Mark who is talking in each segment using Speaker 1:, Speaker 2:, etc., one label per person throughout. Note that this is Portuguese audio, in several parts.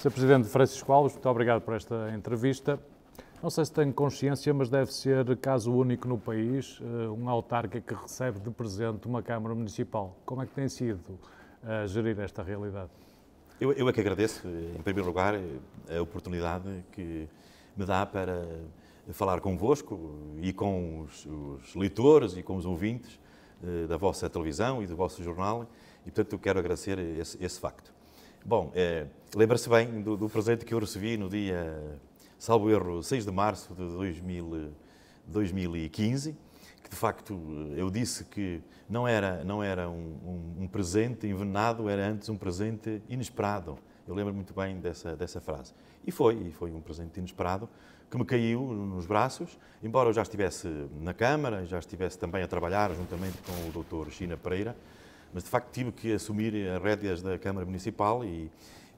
Speaker 1: Sr. Presidente Francisco Alves, muito obrigado por esta entrevista. Não sei se tenho consciência, mas deve ser caso único no país eh, um autarca que recebe de presente uma Câmara Municipal. Como é que tem sido eh, gerir esta realidade?
Speaker 2: Eu, eu é que agradeço, eh, em primeiro lugar, a oportunidade que me dá para falar convosco e com os, os leitores e com os ouvintes da vossa televisão e do vosso jornal. E, portanto, quero agradecer esse, esse facto. Bom, eh, lembra-se bem do, do, presente que eu recebi no dia, salvo erro, 6 de março de 2000, 2015, que de facto eh, eu disse que não era, não era um, um, um presente envenenado, era antes um presente inesperado. Eu lembro muito bem dessa, dessa frase. E foi, e foi um presente inesperado que me caiu nos braços, embora eu já estivesse na Câmara, já estivesse também a trabalhar juntamente com o Dr. China Pereira, mas de facto tive que assumir as rédeas da Câmara Municipal e,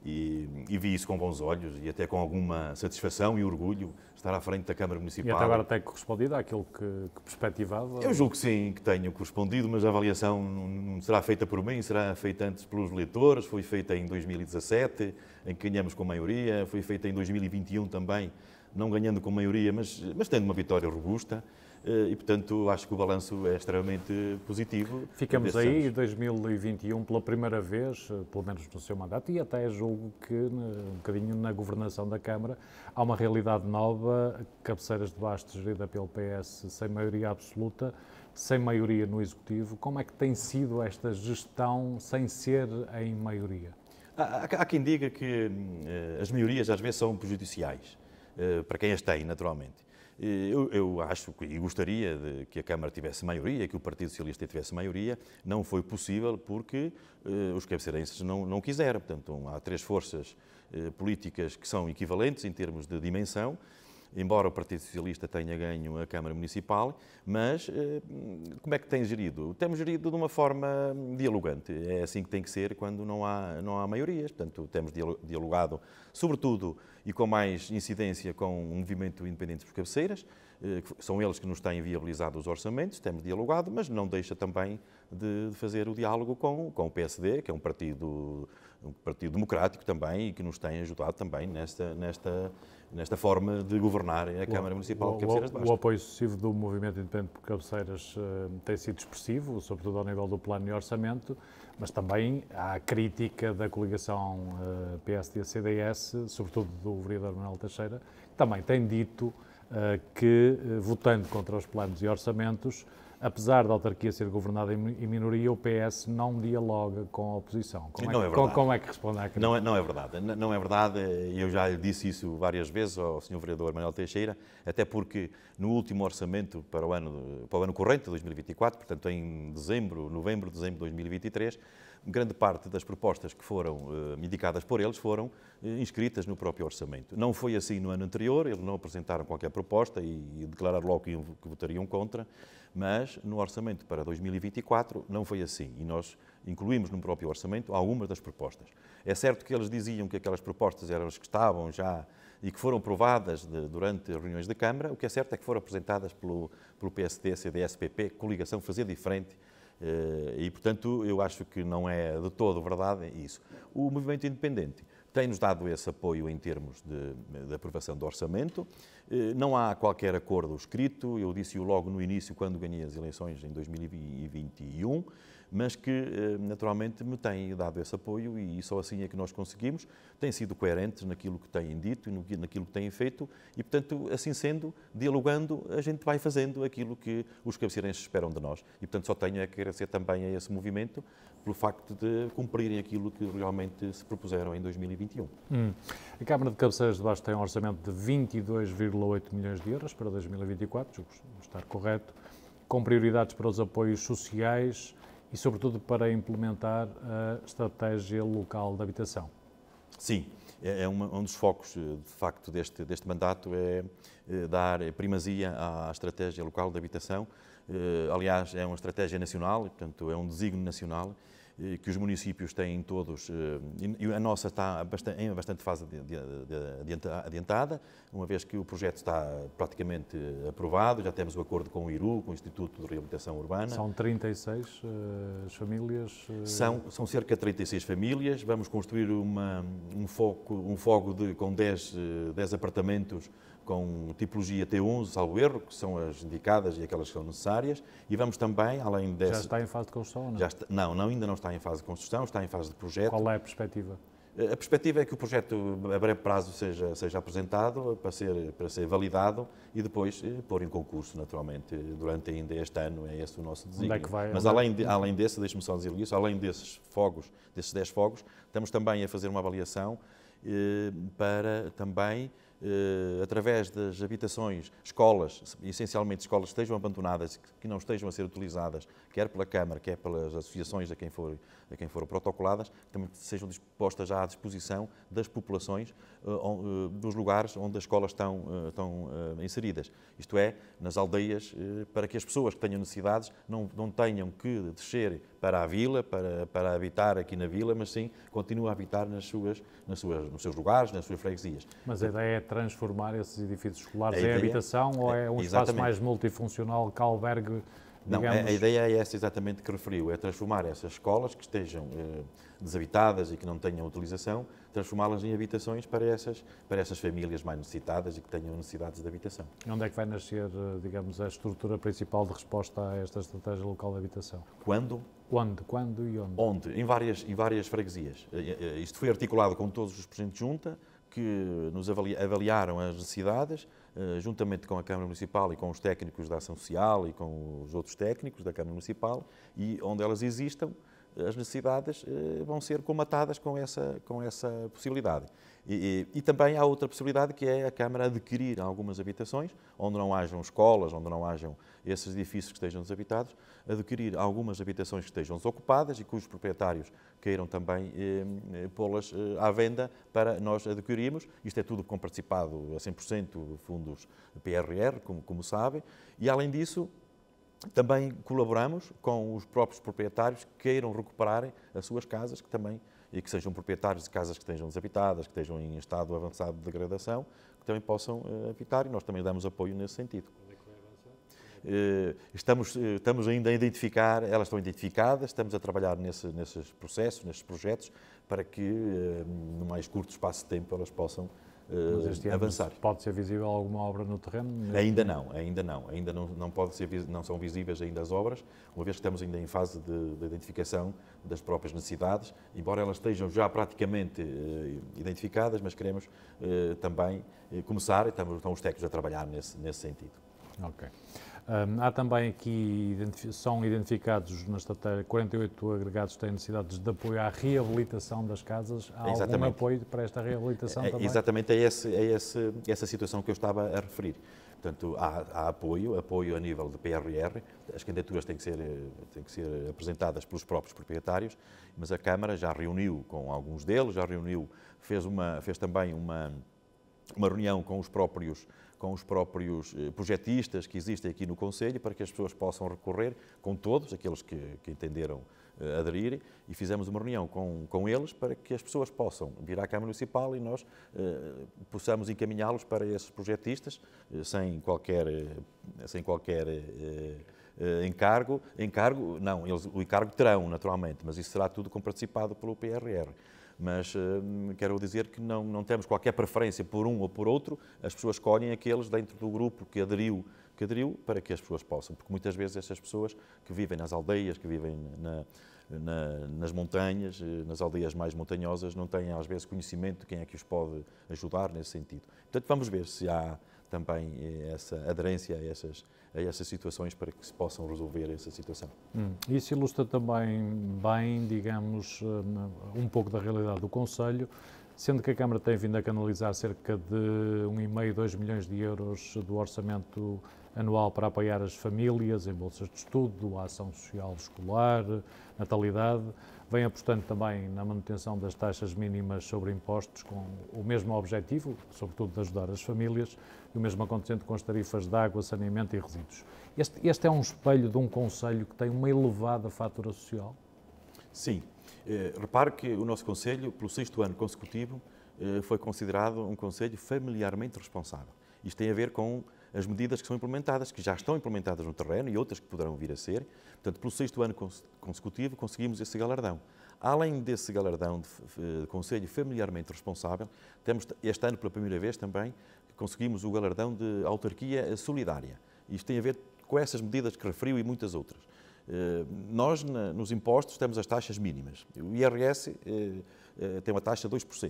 Speaker 2: e, e, vi isso com bons olhos e até com alguma satisfação e orgulho estar à frente da Câmara Municipal. E até agora
Speaker 1: tem correspondido àquilo que, que perspectivava? Eu julgo
Speaker 2: que sim, que tenho correspondido, mas a avaliação não será feita por mim, será feita antes pelos eleitores, foi feita em 2017, em que ganhamos com a maioria, foi feita em 2021 também, não ganhando com maioria, mas, mas tendo uma vitória robusta. Eh, e, portanto, acho que o balanço é extremamente positivo. Ficamos aí, em
Speaker 1: 2021, pela primeira vez, eh, pelo menos no seu mandato, e até julgo que, eh, um bocadinho na governação da Câmara, há uma realidade nova, cabeceiras de bastos gerida pelo PS sem maioria absoluta, sem maioria no Executivo. Como é que tem sido esta gestão sem ser em maioria?
Speaker 2: Há, há, quem diga que hum, as maiorias às vezes são prejudiciais. Eh, para quem as tem, naturalmente. Eh, eu, eu, acho que, e gostaria de, que a Câmara tivesse maioria, que o Partido Socialista tivesse maioria, não foi possível porque eh, os cabeceirenses não, não quiseram. Portanto, há três forças eh, políticas que são equivalentes em termos de dimensão, embora o Partido Socialista tenha ganho a Câmara Municipal, mas eh, como é que tem gerido? Temos gerido de uma forma dialogante, é assim que tem que ser quando não há, não há maiorias, portanto temos dialogado, sobretudo, e com mais incidência com o Movimento Independente por Cabeceiras, eh, são eles que nos têm viabilizado os orçamentos, temos dialogado, mas não deixa também de fazer o diálogo com, com o PSD, que é um partido, um partido democrático também e que nos tem ajudado também nesta, nesta, nesta forma de governar a Câmara o, Municipal de Cabeceiras de Bastos. O
Speaker 1: apoio excessivo do movimento independente por Cabeceiras uh, tem sido expressivo, sobretudo ao nível do plano e orçamento, mas também há a crítica da coligação uh, eh, PSD-CDS, sobretudo do vereador Manuel Teixeira, que também tem dito uh, que, votando contra os planos e orçamentos, apesar da autarquia ser governada em minoria, o PS não dialoga com a oposição. Como, é, não é, é como, como é que responde à crítica? Não é,
Speaker 2: não é verdade. Não, não é verdade. Eu já lhe disse isso várias vezes ao Sr. Vereador Manuel Teixeira, até porque no último orçamento para o ano, para o ano corrente, 2024, portanto em dezembro, novembro, dezembro de 2023, grande parte das propostas que foram indicadas eh, por eles foram eh, inscritas no próprio orçamento. Não foi assim no ano anterior, eles não apresentaram qualquer proposta e, declararam logo que, votariam contra, mas no orçamento para 2024 não foi assim e nós incluímos no próprio orçamento algumas das propostas. É certo que eles diziam que aquelas propostas eram as que estavam já e que foram aprovadas de, durante as reuniões da Câmara, o que é certo é que foram apresentadas pelo, pelo PSD, CDS, PP, coligação fazer diferente eh, e, portanto, eu acho que não é de todo verdade isso. O movimento independente tem-nos dado esse apoio em termos de, de, aprovação do orçamento. Eh, não há qualquer acordo escrito, eu disse-o logo no início, quando ganhei as eleições em 2021 mas que eh, naturalmente me têm dado esse apoio e só assim é que nós conseguimos. Têm sido coerentes naquilo que têm dito e naquilo que têm feito e, portanto, assim sendo, dialogando, a gente vai fazendo aquilo que os cabeceirenses esperam de nós. E, portanto, só tenho a agradecer também a esse movimento pelo facto de cumprirem aquilo que realmente se propuseram em 2021. Hum. A Câmara de Cabeceiras de Baixo tem um orçamento
Speaker 1: de 22,8 milhões de euros para 2024, julgo estar correto, com prioridades para os apoios sociais, e, sobretudo, para implementar a estratégia local de habitação.
Speaker 2: Sim, é, é, uma, um dos focos, eh, de facto, deste, deste mandato é eh, dar primazia à estratégia local de habitação. Eh, aliás, é uma estratégia nacional, portanto, é um desígnio nacional que os municípios têm todos, eh, e a nossa está em bastante fase adiantada, uma vez que o projeto está praticamente aprovado, já temos o acordo com o IRU, com o Instituto de Reabilitação Urbana. São
Speaker 1: 36 uh, eh, famílias? Eh, são,
Speaker 2: são cerca de 36 famílias, vamos construir uma, um, foco, um fogo de, com 10, 10 apartamentos com tipologia T11, salvo erro, que são as indicadas e aquelas que são necessárias, e vamos também, além dessa... Já está em fase de construção, não? Já está, não, não, ainda não está em fase de construção, está em fase de projeto. Qual é a perspectiva? A perspectiva é que o projeto a breve prazo seja, seja apresentado eh, para ser, para ser validado e depois eh, pôr em concurso, naturalmente, durante ainda este ano, é esse o nosso desígnio. É Mas é além, de, além desse, deixe-me só dizer isso, além desses fogos, desses 10 fogos, estamos também a fazer uma avaliação eh, para também eh, através das habitações, escolas, essencialmente escolas que estejam abandonadas, que não estejam a ser utilizadas, quer pela Câmara, quer pelas associações a quem, for, a quem foram protocoladas, também sejam postas já à disposição das populações eh, eh, dos lugares onde as escolas estão, estão inseridas. Isto é, nas aldeias, para que as pessoas que tenham necessidades não, não tenham que descer para a vila, para, para habitar aqui na vila, mas sim continua a habitar nas suas, nas suas, nos seus lugares, nas suas freguesias. Mas a ideia é transformar esses edifícios escolares é em habitação ou é, é um exatamente. espaço mais
Speaker 1: multifuncional que albergue
Speaker 2: não, a, a, ideia é essa exatamente que referiu, é transformar essas escolas que estejam eh, desabitadas e que não tenham utilização transformá-las em habitações para essas, para essas famílias mais necessitadas e que tenham necessidades de habitação.
Speaker 1: E onde é que vai nascer, eh, digamos, a estrutura principal de resposta a esta estratégia local de habitação? Quando? Quando? quando e onde?
Speaker 2: Onde, em várias, em várias freguesias. Eh, eh, isto foi articulado com todos os presentes junta, que nos avaliaram as necessidades, juntamente com a Câmara Municipal e com os técnicos da Ação Social e com os outros técnicos da Câmara Municipal, e onde elas existam, as necessidades eh, vão ser comatadas com essa, com essa possibilidade. E, e, e, também há outra possibilidade que é a Câmara adquirir algumas habitações, onde não hajam escolas, onde não hajam esses edifícios que estejam desabitados, adquirir algumas habitações que estejam desocupadas e cujos proprietários queiram também eh, eh, pô-las eh, à venda para nós adquirirmos. Isto é tudo com participado a 100% fundos PRR, como, como sabem, e além disso também colaboramos com os próprios proprietários que queiram recuperar as suas casas, que também e que sejam proprietários de casas que estejam desabitadas, que estejam em estado avançado de degradação, que também possam uh, habitar e nós também damos apoio nesse sentido. É eh, estamos, eh, estamos ainda a identificar, elas estão identificadas, estamos a trabalhar nesse, nesses processos, nesses projetos, para que, no mais curto espaço de tempo, elas possam eh, este ano avançar. Pode ser visível alguma obra no terreno? Ainda não, ainda não, ainda não, não pode ser não são visíveis ainda as obras, uma vez que estamos ainda em fase de, de identificação das próprias necessidades, embora elas estejam já praticamente uh, identificadas, mas queremos uh, também uh, começar, e estamos, estão os técnicos a trabalhar nesse, nesse sentido.
Speaker 1: Ok. Um, há também aqui, são identificados na estratégia, 48 agregados têm necessidades de apoio à reabilitação das casas. Há exatamente. algum apoio para esta reabilitação é, é também?
Speaker 2: Exatamente, é, esse, é esse, essa situação que eu estava a referir. Portanto, há, há, apoio, apoio a nível de PRR, as candidaturas têm que, ser, têm que ser apresentadas pelos próprios proprietários, mas a Câmara já reuniu com alguns deles, já reuniu, fez, uma, fez também uma, uma reunião com os próprios com os próprios eh, projetistas que existem aqui no Conselho, para que as pessoas possam recorrer, com todos aqueles que, que entenderam eh, aderir, e fizemos uma reunião com, com eles para que as pessoas possam vir à Câmara Municipal e nós eh, possamos encaminhá-los para esses projetistas, eh, sem qualquer, eh, sem qualquer eh, encargo. Encargo, não, eles o encargo terão, naturalmente, mas isso será tudo comparticipado pelo PRR. Mas hum, quero dizer que não, não temos qualquer preferência por um ou por outro, as pessoas escolhem aqueles dentro do grupo que aderiu que aderiu para que as pessoas possam, porque muitas vezes essas pessoas que vivem nas aldeias, que vivem na, na, nas montanhas, eh, nas aldeias mais montanhosas, não têm às vezes conhecimento de quem é que os pode ajudar nesse sentido. Portanto, vamos ver se há também eh, essa aderência a essas, a essas situações para que se possam resolver essa situação.
Speaker 1: Hum. Isso ilustra também bem, digamos, eh, um pouco da realidade do Conselho, sendo que a Câmara tem vindo a canalizar cerca de 1,5, 2 milhões de euros do orçamento anual para apoiar as famílias em bolsas de estudo, a ação social escolar, natalidade. Vem apostando também na manutenção das taxas mínimas sobre impostos, com o mesmo objetivo, sobretudo de ajudar as famílias, e o mesmo acontecendo com as tarifas de água, saneamento e resíduos. Este, este é um espelho de um Conselho que tem uma elevada fatura social?
Speaker 2: Sim. Eh, repare que o nosso Conselho, pelo sexto ano consecutivo, eh, foi considerado um Conselho familiarmente responsável. Isto tem a ver com as medidas que são implementadas, que já estão implementadas no terreno e outras que poderão vir a ser. Portanto, pelo sexto ano consecutivo conseguimos esse galardão. Além desse galardão de eh, Conselho Familiarmente Responsável, temos este ano pela primeira vez também conseguimos o galardão de Autarquia Solidária. Isto tem a ver com essas medidas que referiu e muitas outras. Eh, nós, nos impostos, temos as taxas mínimas. O IRS eh, tem uma taxa de 2%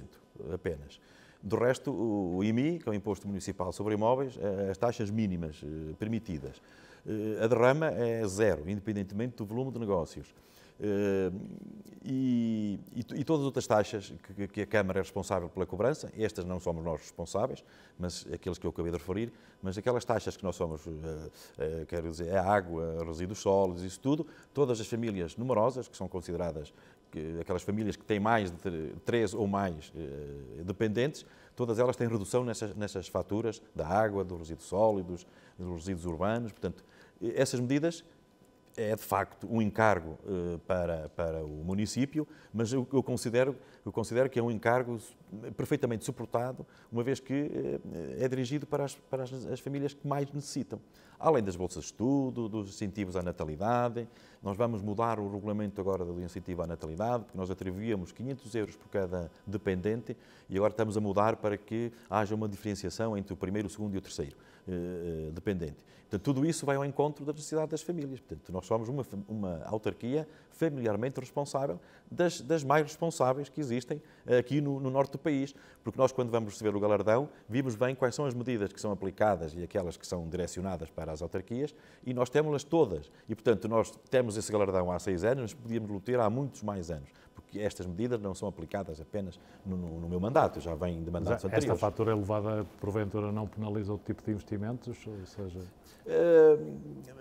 Speaker 2: apenas. Do resto, o IMI, que é o Imposto Municipal sobre Imóveis, eh, as taxas mínimas eh, permitidas. Eh, a derrama é zero, independentemente do volume de negócios. E, e, e todas as outras taxas que, que, a Câmara é responsável pela cobrança, estas não somos nós responsáveis, mas aqueles que eu acabei de referir, mas aquelas taxas que nós somos, quero dizer, é a água, resíduos sólidos, isso tudo, todas as famílias numerosas que são consideradas aquelas famílias que têm mais de três ou mais eh, dependentes, todas elas têm redução nessas, nessas faturas da água, dos resíduos sólidos, dos resíduos urbanos. Portanto, essas medidas é de facto um encargo eh, para, para o município, mas eu, considero, eu considero que é um encargo perfeitamente suportado, uma vez que eh, é dirigido para, as, para as, as, famílias que mais necessitam. Além das bolsas de estudo, dos incentivos à natalidade, nós vamos mudar o regulamento agora do incentivo à natalidade, porque nós atribuíamos 500 euros por cada dependente e agora estamos a mudar para que haja uma diferenciação entre o primeiro, o segundo e o terceiro. Eh, eh, dependente. Portanto, tudo isso vai ao encontro da necessidade das famílias. Portanto, nós somos uma, uma autarquia familiarmente responsável, das, das mais responsáveis que existem eh, aqui no, no, norte do país, porque nós, quando vamos receber o galardão, vimos bem quais são as medidas que são aplicadas e aquelas que são direcionadas para as autarquias, e nós temos-las todas. E, portanto, nós temos esse galardão há seis anos, mas podíamos lutar há muitos mais anos porque estas medidas não são aplicadas apenas no, no, no meu mandato, já vêm de mandatos anteriores. Esta
Speaker 1: fatura elevada, é porventura, não penaliza outro tipo de investimentos? Ou seja...
Speaker 2: Uh,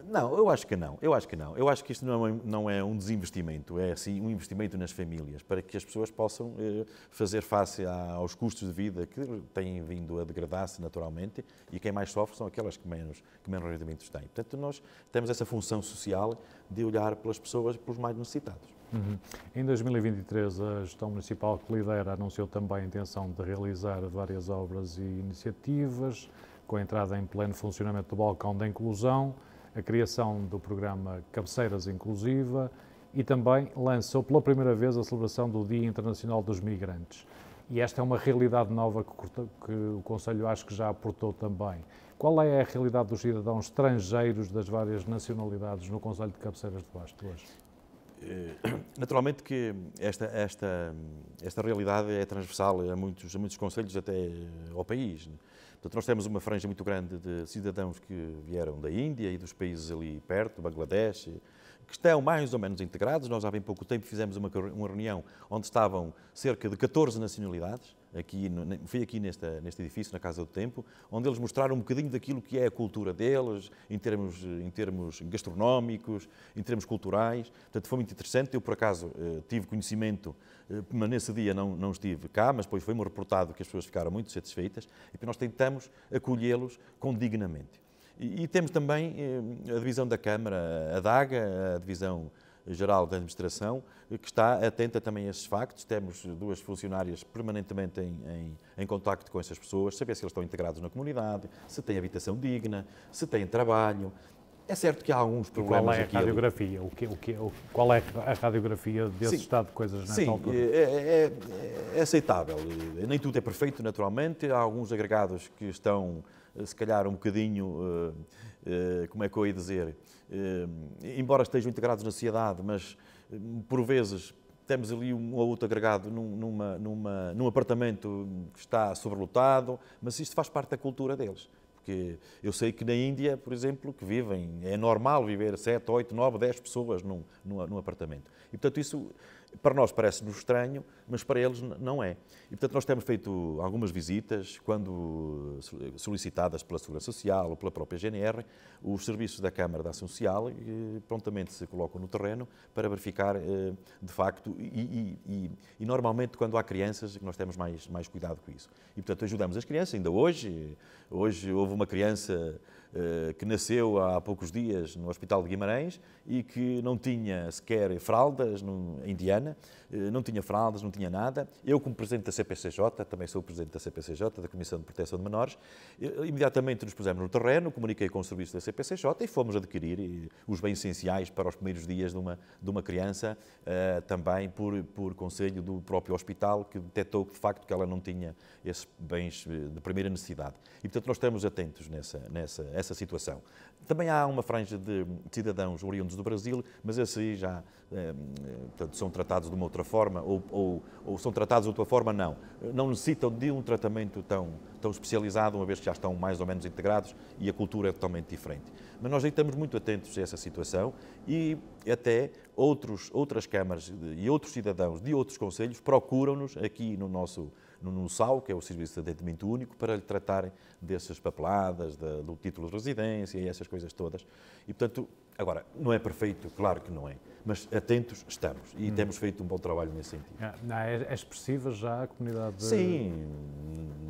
Speaker 2: não, eu acho que não. Eu acho que não. Eu acho que isto não é, não é um desinvestimento, é sim um investimento nas famílias, para que as pessoas possam uh, fazer face aos custos de vida que têm vindo a degradar-se naturalmente e quem mais sofre são aquelas que menos, que menos rendimentos têm. Portanto, nós temos essa função social de olhar pelas pessoas, pelos mais necessitados.
Speaker 1: Uhum. Em 2023, a gestão municipal que lidera anunciou também a intenção de realizar várias obras e iniciativas, com a entrada em pleno funcionamento do balcão da inclusão, a criação do programa Cabeceiras Inclusiva e também lançou pela primeira vez a celebração do Dia Internacional dos Migrantes. E esta é uma realidade nova que, o Conselho acho que já aportou também. Qual é a realidade dos cidadãos estrangeiros das várias nacionalidades no Conselho de Cabeceiras de Basto hoje?
Speaker 2: Eh, naturalmente que esta, esta, esta realidade é transversal a muitos, a muitos conselhos até eh, ao país. Né? Portanto, nós temos uma franja muito grande de cidadãos que vieram da Índia e dos países ali perto, Bangladesh, que estão mais ou menos integrados. Nós há bem pouco tempo fizemos uma, uma reunião onde estavam cerca de 14 nacionalidades aqui no, aqui nesta, neste edifício, na Casa do Tempo, onde eles mostraram um bocadinho daquilo que é a cultura deles, em termos, em termos gastronómicos, em termos culturais. Portanto, foi muito interessante. Eu, por acaso, eh, tive conhecimento, eh, mas nesse dia não, não estive cá, mas depois foi-me reportado que as pessoas ficaram muito satisfeitas e nós tentamos acolhê-los com E, e temos também eh, a divisão da Câmara, a DAGA, a divisão Geral da Administração, que está atenta também a esses factos. Temos duas funcionárias permanentemente em, em, em contacto com essas pessoas, saber se eles estão integrados na comunidade, se têm habitação digna, se têm trabalho. É certo que há alguns problemas. qual é a aqui
Speaker 1: radiografia? O que, o que, o, qual é a radiografia desse sim, estado de coisas sim, altura?
Speaker 2: É, é, é, é aceitável. Nem tudo é perfeito, naturalmente. Há alguns agregados que estão eh, se calhar um bocadinho, eh, eh, como é que eu ia dizer, embora estejam integrados na sociedade, mas por vezes temos ali um ou outro agregado numa, numa, num apartamento que está sobrelotado, mas isto faz parte da cultura deles. Porque eu sei que na Índia, por exemplo, que vivem, é normal viver 7, 8, 9, 10 pessoas num, num, num apartamento. E portanto isso para nós parece-nos estranho, mas para eles não é. E, portanto, nós temos feito algumas visitas, quando solicitadas pela Segurança Social ou pela própria GNR, os serviços da Câmara da Ação Social eh, prontamente se colocam no terreno para verificar, eh, de facto, e, e, e, e normalmente quando há crianças, nós temos mais, mais cuidado com isso. E, portanto, ajudamos as crianças, ainda hoje, hoje houve uma criança eh, que nasceu há poucos dias no Hospital de Guimarães e que não tinha sequer fraldas no, em Indiana, eh, não tinha fraldas, não tinha nada. Eu, como Presidente da CPCJ, também sou Presidente da CPCJ, da Comissão de Proteção de Menores, eh, imediatamente nos pusemos no terreno, comuniquei com o serviço da CPCJ e fomos adquirir os bens essenciais para os primeiros dias de uma, de uma criança, também por, por conselho do próprio hospital, que detectou de facto que ela não tinha esses bens de primeira necessidade. E, portanto, nós estamos atentos nessa, nessa essa situação. Também há uma franja de cidadãos oriundos do Brasil, mas esses aí já eh, são tratados de uma outra forma, ou, ou, ou, são tratados de outra forma, não. Não necessitam de um tratamento tão, tão especializado, uma vez que já estão mais ou menos integrados e a cultura é totalmente diferente. Mas nós aí estamos muito atentos a essa situação e até outros, outras câmaras e outros cidadãos de outros conselhos procuram-nos aqui no nosso no NUSAL, que é o Serviço de Atendimento Único, para lhe tratarem dessas papeladas, de, do título de residência e essas coisas todas. E, portanto, agora, não é perfeito, claro que não é, mas atentos estamos e hum. temos feito um bom trabalho nesse sentido.
Speaker 1: Ah, é, é expressiva já a comunidade? Sim,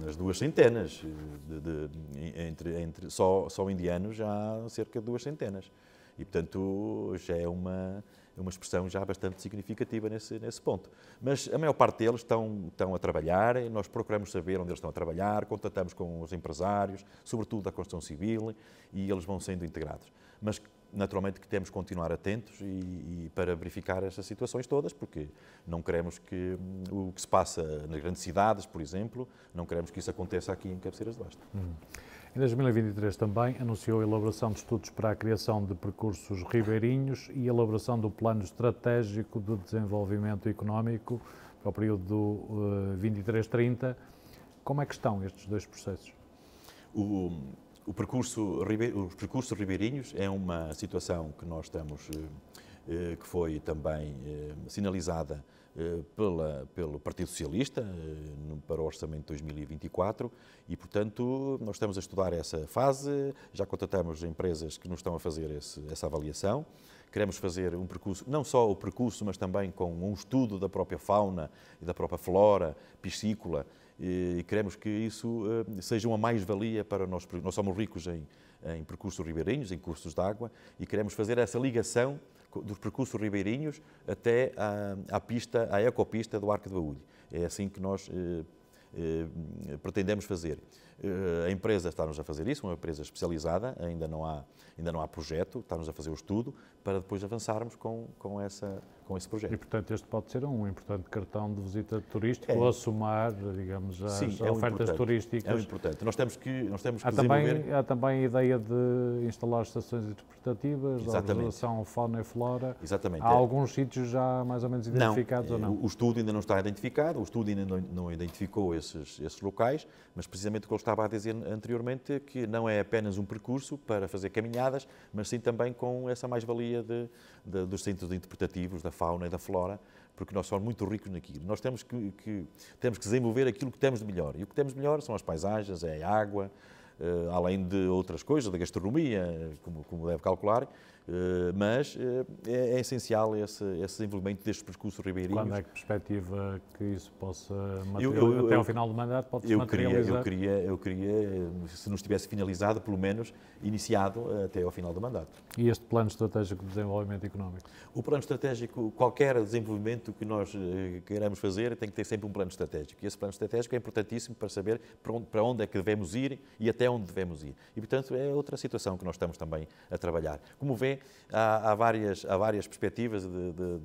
Speaker 2: nas duas centenas, eh, de, de, entre, entre, só, só indianos já há cerca de duas centenas. E, portanto, já é uma é uma expressão já bastante significativa nesse, nesse ponto. Mas a maior parte deles estão, estão a trabalhar, nós procuramos saber onde eles estão a trabalhar, contatamos com os empresários, sobretudo da construção civil, e eles vão sendo integrados. Mas naturalmente que temos que continuar atentos e, e, para verificar essas situações todas, porque não queremos que hum, o que se passa nas grandes cidades, por exemplo, não queremos que isso aconteça aqui em Cabeceiras de Basto.
Speaker 1: Hum. Em 2023 também anunciou a elaboração de estudos para a criação de percursos ribeirinhos e a elaboração do Plano Estratégico de Desenvolvimento Económico para o período 23-30. Eh, Como é que estão estes dois processos?
Speaker 2: O, o percurso, os percursos ribeirinhos é uma situação que nós estamos, eh, eh, que foi também sinalizada eh, pela, pelo Partido Socialista eh, para o Orçamento de 2024 e, portanto, nós estamos a estudar essa fase, já contratamos empresas que nos estão a fazer esse, essa avaliação. Queremos fazer um percurso, não só o percurso, mas também com um estudo da própria fauna e da própria flora piscícola e queremos que isso eh, seja uma mais-valia para nós. Nós somos ricos em, em percursos ribeirinhos, em cursos de água e queremos fazer essa ligação dos percursos ribeirinhos até à, à, pista, à ecopista do Arco de Baúlho. É assim que nós eh, eh, pretendemos fazer. Eh, a empresa está-nos a fazer isso, uma empresa especializada, ainda não há, ainda não há projeto, está-nos a fazer o estudo, para depois avançarmos com, com essa com esse projeto. E,
Speaker 1: portanto, este pode ser um importante cartão de visita turística é. ou a somar, digamos, as Sim, é ofertas turísticas. É
Speaker 2: importante. Nós temos que, nós temos
Speaker 1: que há desenvolver... Também, há também a ideia de instalar estações interpretativas, a observação fauna e flora. Exatamente. Há é. alguns sítios já mais ou menos identificados não. ou não? Eh,
Speaker 2: o estudo ainda não está identificado, o estudo ainda não, não identificou esses, esses locais, mas precisamente o que eu estava a dizer anteriormente, é que não é apenas um percurso para fazer caminhadas, mas sim também com essa mais-valia dos centros interpretativos, da fauna e da flora, porque nós somos muito ricos naquilo. Nós temos que, que, temos que desenvolver aquilo que temos de melhor. E o que temos de melhor são as paisagens, é a água, eh, além de outras coisas, da gastronomia, como, como deve calcular, eh, mas eh, é, é essencial esse, esse, desenvolvimento destes percursos ribeirinhos. Quando é que perspectiva que isso possa materializar até ao final do mandato pode eu Queria, eu, queria, eu queria, eh, se nos tivesse finalizado, pelo menos iniciado até ao final do mandato. E este plano estratégico de desenvolvimento económico? O plano estratégico, qualquer desenvolvimento que nós queiramos fazer, tem que ter sempre um plano estratégico. E esse plano estratégico é importantíssimo para saber para onde, para onde é que devemos ir e até onde devemos ir. E, portanto, é outra situação que nós estamos também a trabalhar. Como vê, há, há várias, há várias perspectivas de, de,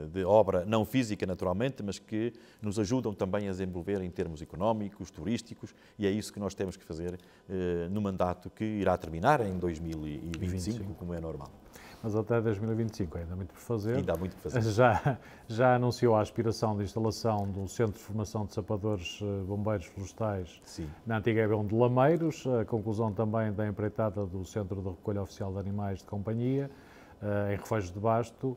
Speaker 2: de, de, obra, não física naturalmente, mas que nos ajudam também a desenvolver em termos económicos, turísticos, e é isso que nós temos que fazer eh, no mandato que irá terminar em 2025, como é normal
Speaker 1: mas até 2025 ainda há muito por fazer. Ainda há muito por fazer. Já, já anunciou a aspiração de instalação do Centro de Formação de Sapadores eh, Bombeiros Florestais Sim. na antiga Ebel de Lameiros, a conclusão também da empreitada do Centro de Recolha Oficial de Animais de Companhia, eh, em Refeios de Basto,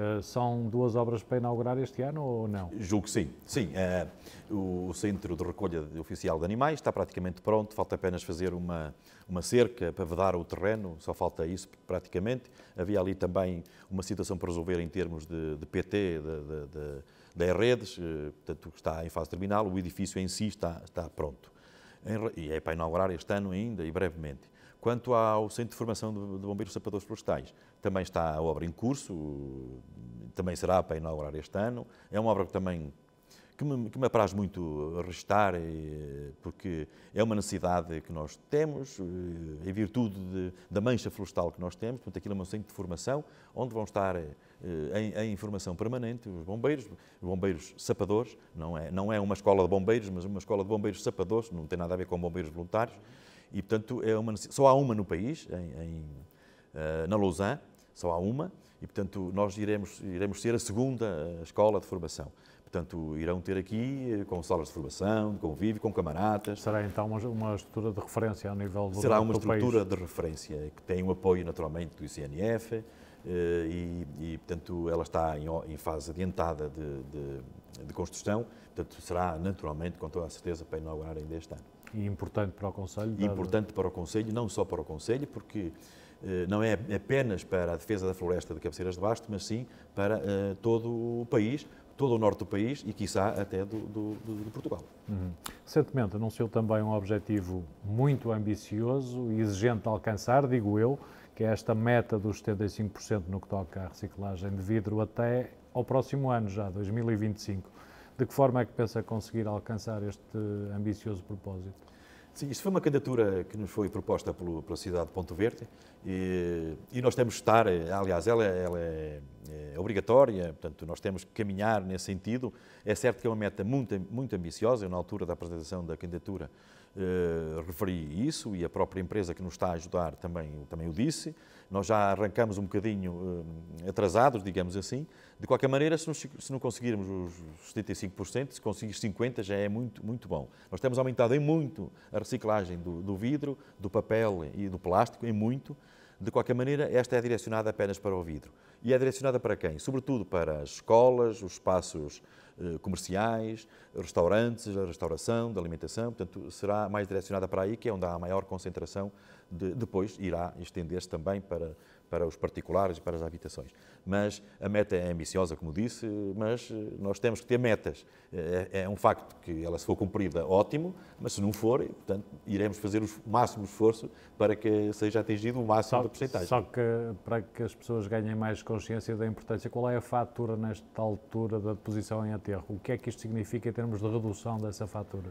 Speaker 1: eh, são duas obras para inaugurar este ano ou não?
Speaker 2: Julgo que sim. Sim, eh, o Centro de Recolha Oficial de Animais está praticamente pronto, falta apenas fazer uma, uma cerca para vedar o terreno, só falta isso praticamente. Havia ali também uma situação para resolver em termos de, de PT, de, de, de, redes, eh, portanto está em fase terminal, o edifício em si está, está pronto. Em, e é para inaugurar este ano ainda e brevemente. Quanto ao Centro de Formação de Bombeiros Sapadores Florestais, também está a obra em curso, também será para inaugurar este ano. É uma obra que também que me, que me apraz muito restar, eh, porque é uma necessidade que nós temos, eh, em virtude de, da mancha florestal que nós temos, portanto, aquilo é um centro de formação, onde vão estar eh, em, em formação permanente os bombeiros, os bombeiros sapadores, não é, não é uma escola de bombeiros, mas uma escola de bombeiros sapadores, não tem nada a ver com bombeiros voluntários, e, portanto, é uma, só há uma no país, em, em, na Lausanne, só há uma e, portanto, nós iremos, iremos ser a segunda eh, escola de formação. Portanto, irão ter aqui eh, com salas de formação, de convívio, com camaradas. Será então uma, uma estrutura de referência ao nível do Será uma estrutura país. de referência que tem um apoio naturalmente do ICNF eh, e, e portanto, ela está em, em fase adiantada de, de, de, construção. Portanto, será naturalmente, com toda a certeza, para inaugurar ainda este ano.
Speaker 1: E importante para o Conselho? Importante
Speaker 2: para o Conselho, não só para o Conselho, porque eh, não é apenas para a defesa da floresta de Cabeceiras de Basto, mas sim para eh, todo o país, todo o norte do país e, quiçá, até do, do, do de Portugal.
Speaker 1: Uhum. Recentemente anunciou também um objetivo muito ambicioso e exigente de alcançar, digo eu, que é esta meta dos 75% no que toca à reciclagem de vidro até ao próximo ano, já 2025. De que forma é que pensa conseguir alcançar este ambicioso propósito?
Speaker 2: Sim, isto foi uma candidatura que nos foi proposta pelo, pela cidade de Ponto Verde e, e nós temos de estar, aliás, ela, ela é, é, obrigatória, portanto, nós temos que caminhar nesse sentido. É certo que é uma meta muito, muito ambiciosa, na altura da apresentação da candidatura, eh, referi isso e a própria empresa que nos está a ajudar também, também o disse. Nós já arrancamos um bocadinho uh, atrasados, digamos assim. De qualquer maneira, se, nos, se não conseguirmos os 75%, se conseguir 50% já é muito, muito bom. Nós temos aumentado em muito a reciclagem do, do vidro, do papel e do plástico, em muito. De qualquer maneira, esta é direcionada apenas para o vidro. E é direcionada para quem? Sobretudo para as escolas, os espaços eh, comerciais, restaurantes, a restauração, da alimentação, portanto, será mais direcionada para aí, que é onde há a maior concentração, de, depois irá estender-se também para para os particulares e para as habitações. Mas a meta é ambiciosa, como disse, mas eh, nós temos que ter metas. É, é um facto que ela, se for cumprida, ótimo, mas se não for, portanto, iremos fazer o máximo esforço para que seja atingido o máximo só, da porcentagem. Só
Speaker 1: que para que as pessoas ganhem mais consciência da importância, qual é a fatura nesta altura da deposição em aterro? O que é que isto significa em termos de redução dessa fatura?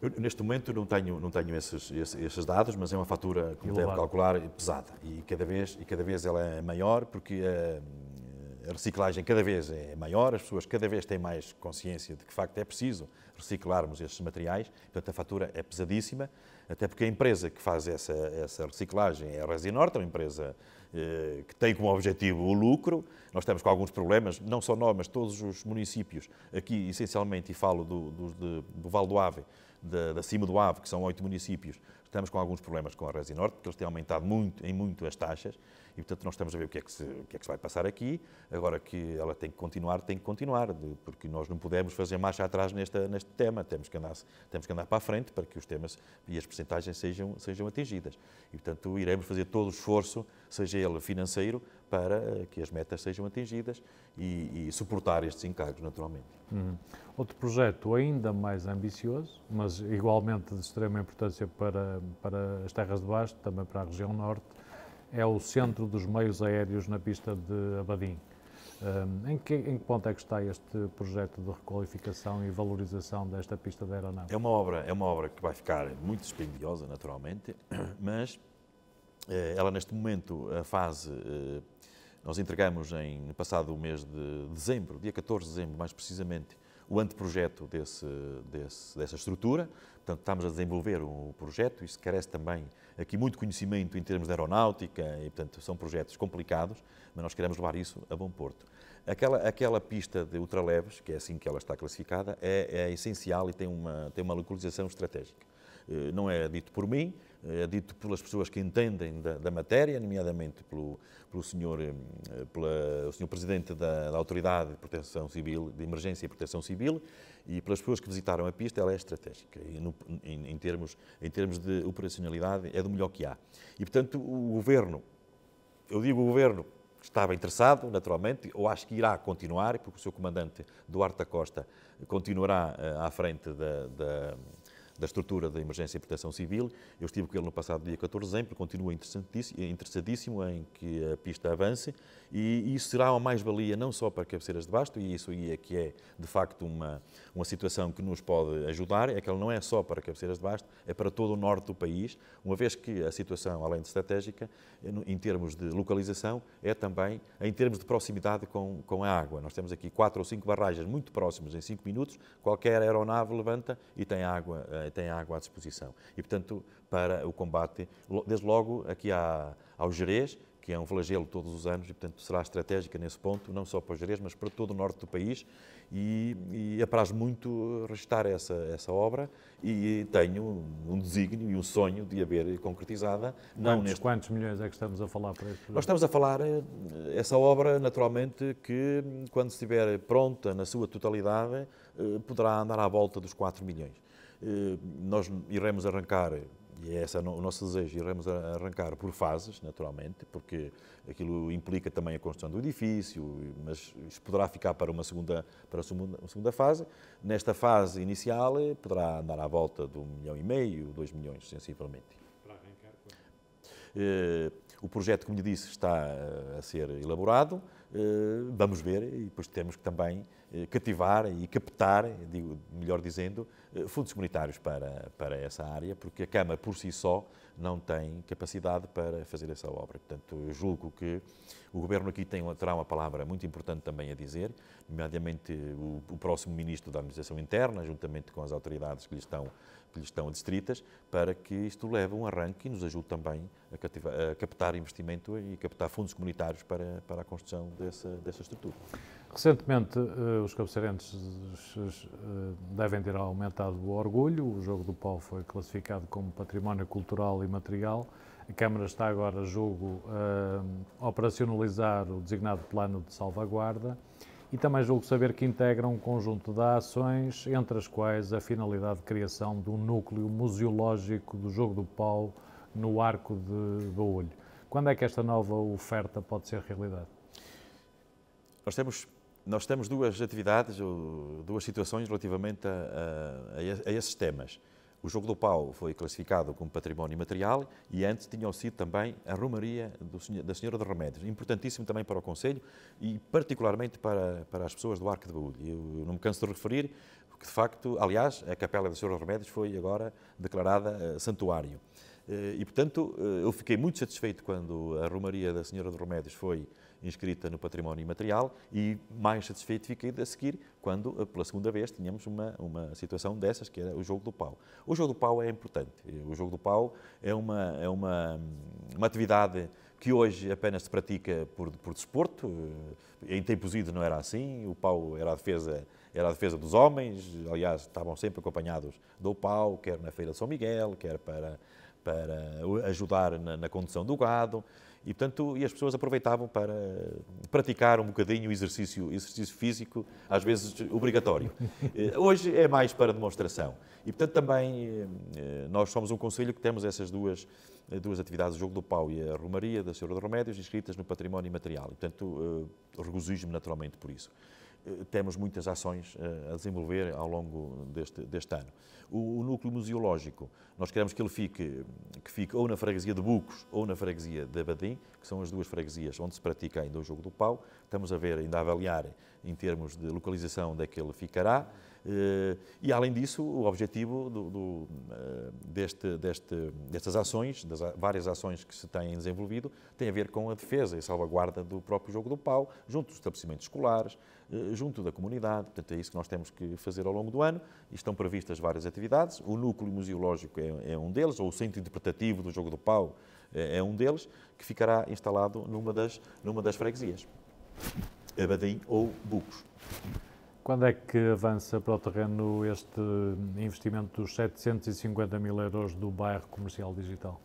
Speaker 2: Eu, neste momento não tenho, não tenho esses, esses, esses dados, mas é uma fatura, como deve calcular, pesada. E cada, vez, e cada vez ela é maior, porque a, a, reciclagem cada vez é maior, as pessoas cada vez têm mais consciência de que, de facto, é preciso reciclarmos estes materiais. Portanto, a fatura é pesadíssima, até porque a empresa que faz essa, essa reciclagem é a Resinorte, é uma empresa eh, que tem como objetivo o lucro. Nós estamos com alguns problemas, não só nós, mas todos os municípios, aqui essencialmente, e falo do, do, do Val do Ave, da cima do AVE, que são oito municípios, estamos com alguns problemas com a Resi Norte, porque eles têm aumentado muito, em muito as taxas e, portanto, nós estamos a ver o que, é que se, o que é que se vai passar aqui. Agora que ela tem que continuar, tem que continuar, porque nós não podemos fazer marcha atrás nesta, neste tema. Temos que, andar, temos que andar para a frente para que os temas e as percentagens sejam, sejam atingidas. E, portanto, iremos fazer todo o esforço, seja ele financeiro, para eh, que as metas sejam atingidas e, e suportar estes encargos, naturalmente.
Speaker 1: Hum. Outro projeto ainda mais ambicioso, mas igualmente de extrema importância para, para as terras de baixo, também para a região norte, é o Centro dos Meios Aéreos na pista de Abadim. Um, em, que, em, que, ponto é que está este projeto de requalificação e
Speaker 2: valorização desta pista de aeronave? É uma obra, é uma obra que vai ficar muito dispendiosa, naturalmente, mas eh, ela neste momento a fase eh, nós entregamos em, no passado mês de dezembro, dia 14 de dezembro, mais precisamente, o anteprojeto desse, desse, dessa estrutura. Portanto, estamos a desenvolver o projeto. Isso carece também aqui muito conhecimento em termos de aeronáutica e, portanto, são projetos complicados, mas nós queremos levar isso a bom porto. Aquela, aquela pista de ultraleves, que é assim que ela está classificada, é, é essencial e tem uma, tem uma localização estratégica. Eh, não é dito por mim, é dito pelas pessoas que entendem da, da matéria, nomeadamente pelo, pelo senhor, eh, pela, senhor Presidente da, da, Autoridade de Proteção Civil, de Emergência e Proteção Civil, e pelas pessoas que visitaram a pista, ela é estratégica. E no, em, em, termos, em termos de operacionalidade, é do melhor que há. E, portanto, o governo, eu digo o governo, estava interessado, naturalmente, ou acho que irá continuar, porque o seu comandante Duarte da Costa continuará eh, à frente da, da da estrutura da Emergência e Proteção Civil. Eu estive com ele no passado dia 14 de dezembro, continuo interessadíssimo em que a pista avance e isso será uma mais-valia não só para cabeceiras de basto, e isso aí é que é de facto uma, uma situação que nos pode ajudar, é que ela não é só para cabeceiras de basto, é para todo o norte do país, uma vez que a situação, além de estratégica, em termos de localização, é também em termos de proximidade com, com a água. Nós temos aqui quatro ou cinco barragens muito próximas em cinco minutos, qualquer aeronave levanta e tem água eh, tem água à disposição. E, portanto, para o combate, desde logo aqui há, ao Jerez, que é um flagelo todos os anos e, portanto, será estratégica nesse ponto, não só para o Jerez, mas para todo o norte do país e, e apraz muito registar essa, essa obra e tenho um desígnio e um sonho de haver concretizada. Não quantos, neste... quantos milhões é que estamos a falar para este Nós estamos a falar, eh, essa obra, naturalmente, que hum, quando estiver pronta na sua totalidade, eh, poderá andar à volta dos 4 milhões. Eh, nós iremos arrancar, e é esse é o nosso desejo, iremos arrancar por fases, naturalmente, porque aquilo implica também a construção do edifício, mas isso poderá ficar para uma segunda, para uma segunda fase. Nesta fase inicial, eh, poderá andar à volta de um milhão e meio, dois milhões, sensivelmente. Para arrancar eh, O projeto, como lhe disse, está a ser elaborado. Vamos ver e depois temos que também eh, cativar e captar, digo, melhor dizendo, eh, fundos comunitários para, para essa área, porque a Câmara por si só não tem capacidade para fazer essa obra. Portanto, julgo que o Governo aqui tem, terá uma palavra muito importante também a dizer, nomeadamente o, o próximo Ministro da Administração Interna, juntamente com as autoridades que lhe estão, que lhe estão distritas, para que isto leve um arranque e nos ajude também a, cativar, a captar investimento e captar fundos comunitários para, para a construção dessa, dessa estrutura.
Speaker 1: Recentemente, eh, os cabeceirenses eh, devem ter aumentado o orgulho. O jogo do pau foi classificado como património cultural e material. A Câmara está agora a jogo eh, a operacionalizar o designado plano de salvaguarda e também julgo saber que integra um conjunto de ações, entre as quais a finalidade de criação de um núcleo museológico do jogo do pau no Arco de Baúlho. Quando é que esta nova oferta pode ser realidade?
Speaker 2: Nós temos nós temos duas atividades, duas situações relativamente a, a, a, esses temas. O Jogo do Pau foi classificado como património imaterial e antes tinham sido também a Romaria do, da Senhora de Remédios, importantíssimo também para o Conselho e particularmente para, para as pessoas do Arco de Baúlho. Eu não me canso de referir, que, de facto, aliás, a Capela da Senhora de Remédios foi agora declarada uh, santuário. Uh, e portanto, uh, eu fiquei muito satisfeito quando a Romaria da Senhora de Remédios foi inscrita no património imaterial e mais satisfeito fiquei a seguir quando, eh, pela segunda vez, tínhamos uma, uma situação dessas, que era o jogo do pau. O jogo do pau é importante. O jogo do pau é uma, é uma, uma atividade que hoje apenas se pratica por, por desporto. Eh, em tempos idos não era assim, o pau era a defesa era a defesa dos homens, aliás, estavam sempre acompanhados do pau, quer na Feira de São Miguel, quer para, para ajudar na, na condução do gado. E, portanto, e as pessoas aproveitavam para praticar um bocadinho o exercício, exercício físico, às vezes obrigatório. Eh, hoje é mais para demonstração. E, portanto, também eh, eh, nós somos um conselho que temos essas duas, duas atividades, o Jogo do Pau e a Romaria da Senhora dos Remédios, inscritas no património imaterial. E, portanto, regozijo-me naturalmente por isso. Eh, temos muitas ações eh, a desenvolver ao longo deste, deste ano. O, o, núcleo museológico, nós queremos que ele fique, que fique ou na freguesia de Bucos ou na freguesia de Abadim, que são as duas freguesias onde se pratica ainda o jogo do pau. Estamos a ver, ainda a avaliar, em termos de localização, onde é que ele ficará. Eh, e, além disso, o objetivo do, do, eh, deste, deste, destas ações, das várias ações que se têm desenvolvido, tem a ver com a defesa e salvaguarda do próprio jogo do pau, junto dos estabelecimentos escolares, eh, junto da comunidade. Portanto, é isso que nós temos que fazer ao longo do ano. Estão previstas várias atividades. O núcleo museológico é, é um deles, ou o centro interpretativo do jogo do pau é, é um deles, que ficará instalado numa das, numa das freguesias. Abadim ou Bucos.
Speaker 1: Quando é que avança para o terreno este investimento dos 750 mil euros do bairro comercial digital?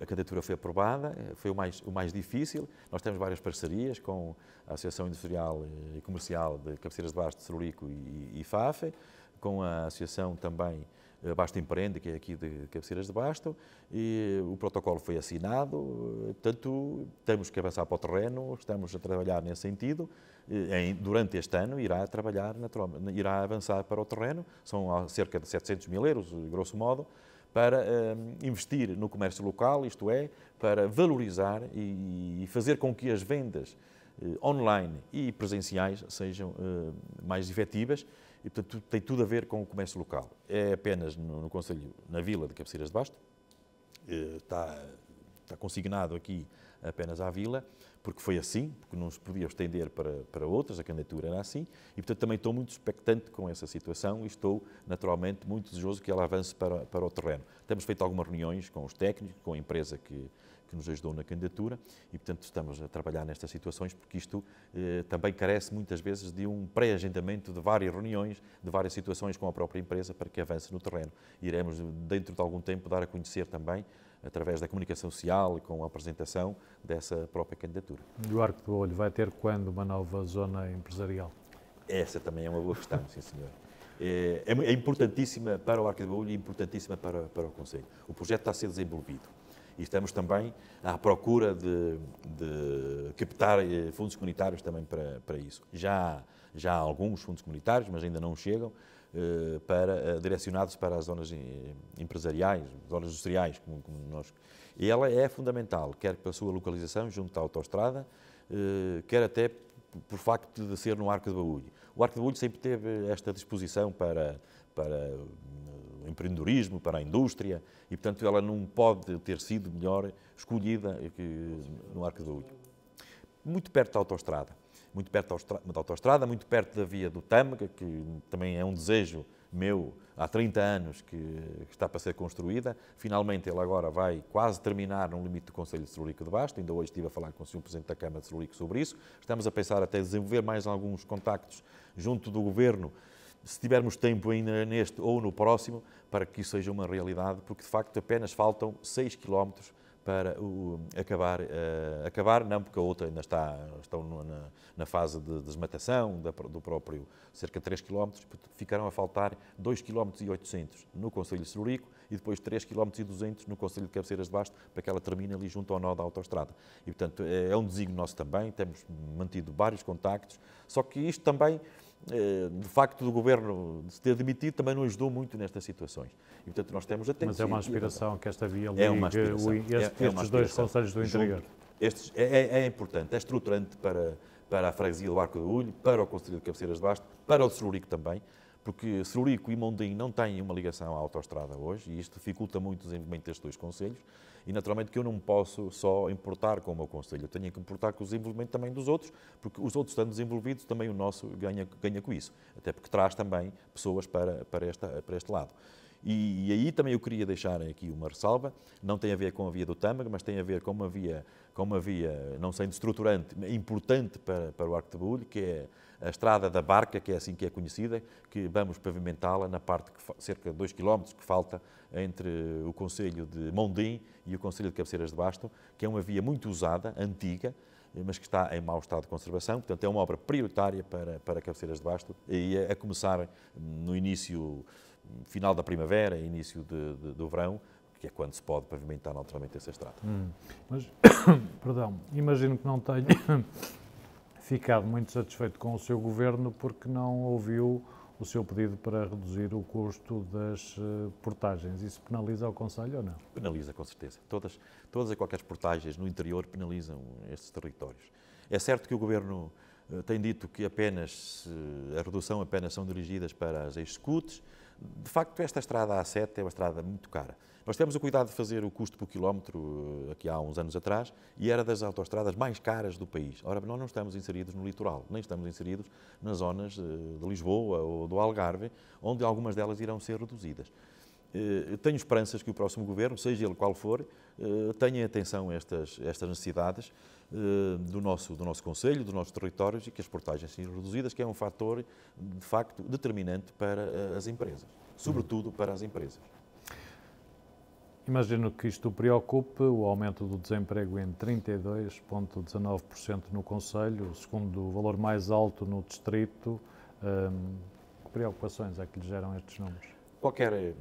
Speaker 2: A candidatura foi aprovada, eh, foi o mais, o mais difícil. Nós temos várias parcerias com a Associação Industrial eh, e Comercial de Cabeceiras de Baixo de Celurico e, e FAFE, com a Associação também eh, Basta Empreende, que é aqui de Cabeceiras de Basto, e o protocolo foi assinado, eh, portanto, temos que avançar para o terreno, estamos a trabalhar nesse sentido, eh, em, durante este ano irá trabalhar, irá avançar para o terreno, são ah, cerca de 700 mil euros, grosso modo, para um, investir no comércio local, isto é, para valorizar e, e fazer com que as vendas uh, online e presenciais sejam uh, mais efetivas e, portanto, tem tudo a ver com o comércio local. É apenas no, no Conselho, na Vila de Cabeceiras de Basto, está, eh, está consignado aqui apenas à Vila, porque foi assim, porque não se podia estender para, para outras, a candidatura era assim, e portanto também estou muito expectante com essa situação e estou naturalmente muito desejoso que ela avance para, para o terreno. Temos feito algumas reuniões com os técnicos, com a empresa que, que nos ajudou na candidatura e, portanto, estamos a trabalhar nestas situações porque isto eh, também carece muitas vezes de um pré-agendamento de várias reuniões, de várias situações com a própria empresa para que avance no terreno. Iremos, dentro de algum tempo, dar a conhecer também através da comunicação social, com a apresentação dessa própria candidatura.
Speaker 1: E o Arco do Olho vai ter quando
Speaker 2: uma nova zona empresarial? Essa também é uma boa questão, sim senhor. Eh, é, é, importantíssima para o Arco do Olho e importantíssima para, para o Conselho. O projeto está a ser desenvolvido. E estamos também à procura de, de captar eh, fundos comunitários também para, para isso. Já, já há alguns fundos comunitários, mas ainda não chegam, eh, para, eh, direcionados para as zonas empresariais, zonas industriais, como, como nós. E ela é fundamental, quer pela sua localização junto à autoestrada, quer até por facto de ser no Arco de Baúlho. O Arco de Baúlho sempre teve esta disposição para, para empreendedorismo, para a indústria, e portanto ela não pode ter sido melhor escolhida que no Arco do Olho. Muito perto da autostrada, muito perto da autostrada, muito perto da via do Tâmega, que também é um desejo meu há 30 anos que está para ser construída. Finalmente, ela agora vai quase terminar no limite do Conselho de Celurico de Basto. Ainda hoje estive a falar com o Sr. Presidente da Câmara de Celurico sobre isso. Estamos a pensar até desenvolver mais alguns contactos junto do Governo se tivermos tempo ainda neste ou no próximo, para que isso seja uma realidade, porque de facto apenas faltam 6 km para o, acabar, uh, acabar, não porque a outra ainda está estão na, na fase de desmatação da, do próprio, cerca de 3 km, ficarão a faltar 2 km e 800 no Conselho de Celurico e depois 3 km e 200 no Conselho de Cabeceiras de Basto, para que ela termine ali junto ao nó da autostrada. E portanto é, é um desígnio nosso também, temos mantido vários contactos, só que isto também eh, de facto do governo se ter demitido também não ajudou muito nestas situações. E, portanto, nós temos até. Mas é uma aspiração que esta via liga é uma Este, é, estes é uma dois conselhos do interior. Estes, é, é, é, importante, é estruturante para, para a freguesia do Arco do Ulho, para o Conselho de Cabeceiras de Basto, para o Celurico também porque Celurico e Mondim não têm uma ligação à autoestrada hoje e isto dificulta muito o desenvolvimento destes dois conselhos e naturalmente que eu não posso só importar com o meu conselho, eu tenho que importar com o desenvolvimento também dos outros, porque os outros estão desenvolvidos também o nosso ganha, ganha com isso, até porque traz também pessoas para, para, esta, para este lado. E, e, aí também eu queria deixar aqui uma ressalva, não tem a ver com a via do Tâmago, mas tem a ver com uma via, com uma via não sendo estruturante, importante para, para o Arco de Bulho, que é a estrada da Barca, que é assim que é conhecida, que vamos pavimentá-la na parte que, cerca de 2 km que falta entre o Conselho de Mondim e o Conselho de Cabeceiras de Basto, que é uma via muito usada, antiga, mas que está em mau estado de conservação. Portanto, é uma obra prioritária para, para Cabeceiras de Basto e a, é a começar no início, final da primavera, início de, de, do verão, que é quando se pode pavimentar naturalmente essa estrada.
Speaker 1: Hum, mas, perdão, imagino que não tenha ficado muito satisfeito com o seu governo porque não ouviu o seu pedido para reduzir o custo das eh, portagens. Isso penaliza o Conselho ou não?
Speaker 2: Penaliza, com certeza. Todas, todas e qualquer portagens no interior penalizam estes territórios. É certo que o Governo eh, tem dito que apenas eh, a redução apenas são dirigidas para as executes. De facto, esta estrada A7 é uma estrada muito cara. Nós temos o cuidado de fazer o custo por quilómetro eh, aqui há uns anos atrás e era das autostradas mais caras do país. Ora, nós não estamos inseridos no litoral, nem estamos inseridos nas zonas eh, de Lisboa ou do Algarve, onde algumas delas irão ser reduzidas. Eh, tenho esperanças que o próximo governo, seja ele qual for, tenha atenção a estas, estas necessidades do nosso, do nosso Conselho, dos nossos territórios e que as portagens sejam reduzidas, que é um fator, de facto, determinante para as empresas, sobretudo para as empresas.
Speaker 1: Imagino que isto preocupe o aumento do desemprego em 32,19% no Conselho, o segundo valor mais alto no Distrito. Hum, que preocupações é que lhe geram estes
Speaker 2: números? Qualquer. Eh,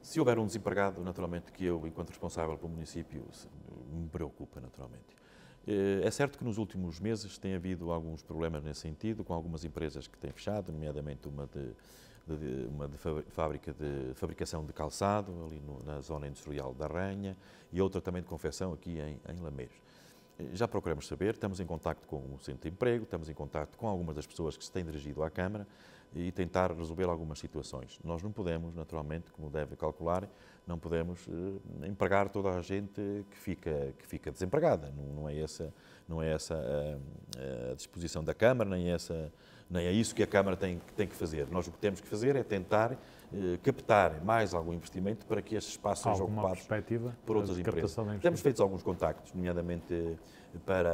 Speaker 2: se houver um desempregado, naturalmente que eu, enquanto responsável pelo município, me preocupa, naturalmente. Eh, é certo que nos últimos meses tem havido alguns problemas nesse sentido, com algumas empresas que têm fechado, nomeadamente uma de, de, uma de fábrica de fabricação de calçado, ali no, na zona industrial da Ranha, e outra também de confecção aqui em, em Lameiros. Eh, já procuramos saber, estamos em contato com o Centro de Emprego, estamos em contato com algumas das pessoas que se têm dirigido à Câmara e tentar resolver algumas situações. Nós não podemos, naturalmente, como deve calcular, não podemos eh, empregar toda a gente que fica, que fica desempregada. Não, não é essa, não é essa a, eh, eh, a disposição da Câmara, nem essa nem é isso que a Câmara tem, tem que fazer. Nós o que temos que fazer é tentar eh, captar mais algum investimento para que estes espaços sejam ocupados
Speaker 1: por outras empresas.
Speaker 2: Temos feito alguns contactos, nomeadamente eh, para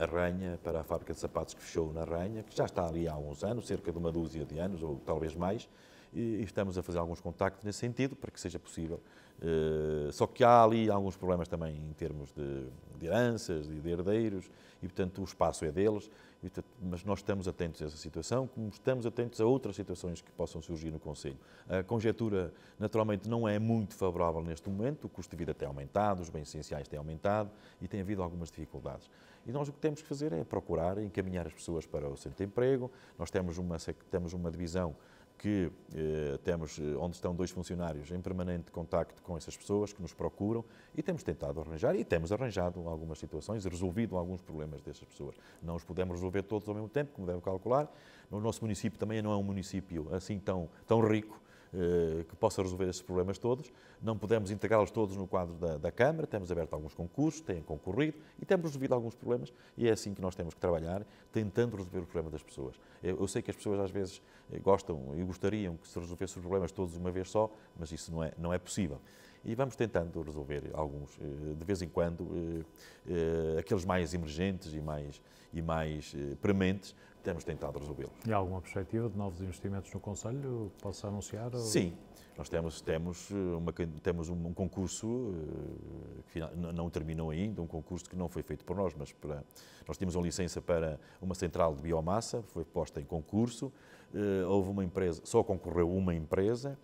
Speaker 2: a Ranha, para a fábrica de sapatos que fechou na Ranha, que já está ali há uns anos, cerca de uma dúzia de anos, ou talvez mais, e estamos a fazer alguns contactos nesse sentido, para que seja possível. Eh, só que há ali alguns problemas também em termos de, de heranças e de herdeiros, e portanto o espaço é deles. É, mas nós estamos atentos a essa situação, como estamos atentos a outras situações que possam surgir no Conselho. A conjetura, naturalmente, não é muito favorável neste momento, o custo de vida tem aumentado, os bens essenciais têm aumentado e tem havido algumas dificuldades. E nós o que temos que fazer é procurar encaminhar as pessoas para o centro de emprego, nós temos uma, temos uma divisão que eh, temos, eh, onde estão dois funcionários em permanente contacto com essas pessoas que nos procuram e temos tentado arranjar e temos arranjado algumas situações, e resolvido alguns problemas dessas pessoas. Não os podemos resolver todos ao mesmo tempo, como deve calcular. O nosso município também não é um município assim tão, tão rico eh, que possa resolver esses problemas todos. Não podemos integrá-los todos no quadro da, da, Câmara, temos aberto alguns concursos, têm concorrido e temos resolvido alguns problemas e é assim que nós temos que trabalhar, tentando resolver o problema das pessoas. Eu, eu sei que as pessoas às vezes eh, gostam e gostariam que se resolvessem os problemas todos de uma vez só, mas isso não é, não é possível e vamos tentando resolver alguns, eh, de vez em quando, eh, eh, aqueles mais emergentes e mais, e mais prementes, temos tentado resolvê-los.
Speaker 1: E há alguma perspectiva de novos investimentos no Conselho? Posso anunciar? Ou... Sim,
Speaker 2: nós temos, temos, uma, temos um concurso que não terminou ainda, um concurso que não foi feito por nós, mas para, nós tínhamos uma licença para uma central de biomassa, foi posta em concurso, houve uma empresa, só concorreu uma empresa,